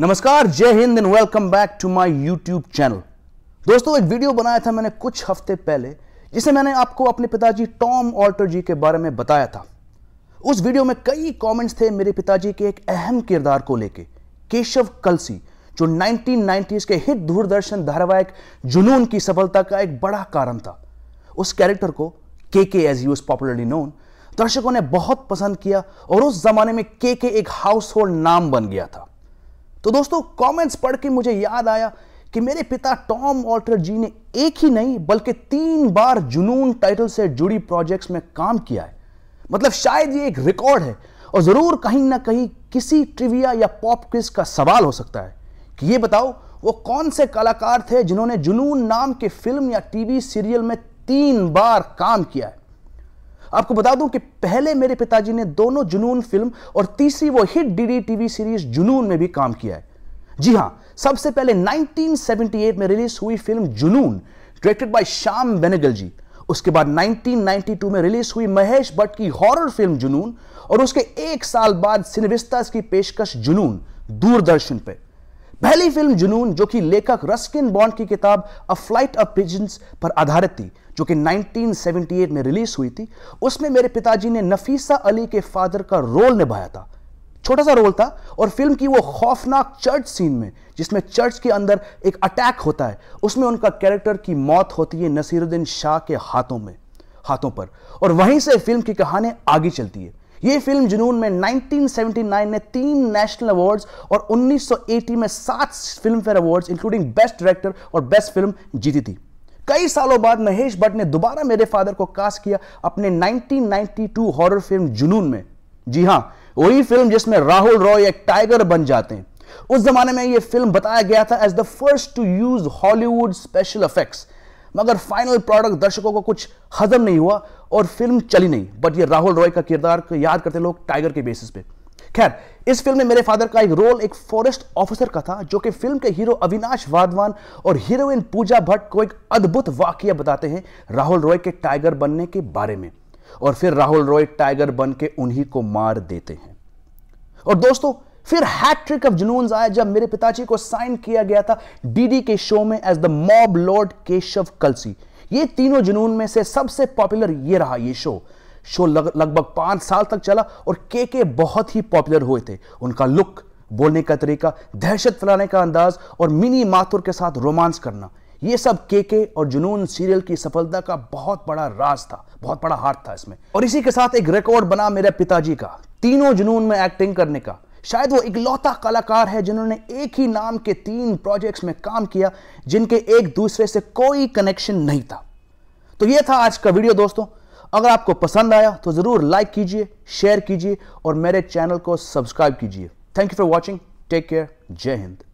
नमस्कार जय Hind and welcome back to my YouTube channel दोस्तों एक वीडियो बनाया था मैंने कुछ हफ्ते पहले जिसे मैंने आपको अपने पिताजी टॉम ऑल्टर जी के बारे में बताया था उस वीडियो में कई कमेंट्स थे मेरे पिताजी के एक अहम किरदार को लेके केशव कलसी जो नाइनटीन के हिट दूरदर्शन धारावाहिक जुनून की सफलता का एक बड़ा कारण था उस कैरेक्टर को के के एज यूज पॉपुलरली नोन दर्शकों ने बहुत पसंद किया और उस जमाने में के के एक हाउस होल्ड नाम बन गया था तो दोस्तों कमेंट्स पढ़ के मुझे याद आया कि मेरे पिता टॉम ऑल्टर जी ने एक ही नहीं बल्कि तीन बार जुनून टाइटल से जुड़ी प्रोजेक्ट्स में काम किया है मतलब शायद ये एक रिकॉर्ड है और ज़रूर कहीं ना कहीं किसी ट्रिविया या पॉप क्विज का सवाल हो सकता है कि ये बताओ वो कौन से कलाकार थे जिन्होंने जुनून नाम के फिल्म या टीवी सीरियल में तीन बार काम किया है आपको बता दूं कि पहले मेरे पिताजी ने दोनों जुनून फिल्म और तीसरी वो हिट डीडी टीवी सीरीज जुनून में भी काम किया है जी हां सबसे पहले 1978 में रिलीज हुई film Junoon directed by Shyam Benegal ji उसके बाद 1992 में रिलीज हुई महेश भट्ट की हॉरर फिल्म जुनून और उसके एक साल बाद सिनेविस्ता की पेशकश जुनून दूरदर्शन पर पहली फिल्म जुनून जो कि लेखक रस्किन बॉन्ड की किताब अ फ्लाइट ऑफ पिजन्स पर आधारित थी जो कि 1978 में रिलीज हुई थी उसमें मेरे पिताजी ने नफीसा अली के फादर का रोल निभाया था छोटा सा रोल था और फिल्म की वो खौफनाक चर्च सीन में जिसमें चर्च के अंदर एक अटैक होता है उसमें उनका कैरेक्टर की मौत होती है नसीरुद्दीन शाह के हाथों में हाथों पर और वहीं से फिल्म की कहानी आगे चलती है ये फिल्म जुनून में 1979 में तीन नेशनल अवार्ड्स और 1980 में सात Filmfare awards including best director और बेस्ट फिल्म जीती थी कई सालों बाद महेश भट्ट ने दोबारा मेरे फादर को कास्ट किया अपने 1992 हॉरर फिल्म जुनून में जी हां वही फिल्म जिसमें राहुल रॉय एक टाइगर बन जाते हैं उस जमाने में यह फिल्म बताया गया था as the first to use Hollywood special effects मगर फाइनल प्रोडक्ट दर्शकों को कुछ हजम नहीं हुआ और फिल्म चली नहीं बट ये राहुल रॉय का किरदार याद करते लोग टाइगर के बेसिस पे खैर इस फिल्म में मेरे फादर का एक रोल एक फॉरेस्ट ऑफिसर का था जो कि फिल्म के हीरो अविनाश वाधवान और हीरोइन पूजा भट्ट को एक अद्भुत वाक्य बताते हैं राहुल रॉय के टाइगर बनने के बारे में और फिर राहुल रॉय टाइगर बन के उन्हीं को मार देते हैं और दोस्तों फिर हैट्रिक ऑफ जुनून आया जब मेरे पिताजी को साइन किया गया था डीडी के शो में as the mob lord Keshav Kalsi ये तीनों जुनून में से सबसे पॉपुलर ये रहा ये शो शो लगभग पांच साल तक चला और के के बहुत ही पॉपुलर हुए थे उनका लुक बोलने का तरीका दहशत फैलाने का अंदाज और मिनी माथुर के साथ रोमांस करना ये सब के के और जुनून सीरियल की सफलता का बहुत बड़ा राज था बहुत बड़ा हाथ था इसमें और इसी के साथ एक रिकॉर्ड बना मेरे पिताजी का तीनों जुनून में एक्टिंग करने का शायद वो इकलौता कलाकार है जिन्होंने एक ही नाम के तीन प्रोजेक्ट्स में काम किया जिनके एक दूसरे से कोई कनेक्शन नहीं था तो ये था आज का वीडियो दोस्तों अगर आपको पसंद आया तो ज़रूर लाइक कीजिए शेयर कीजिए और मेरे चैनल को सब्सक्राइब कीजिए thank you for watching take care जय हिंद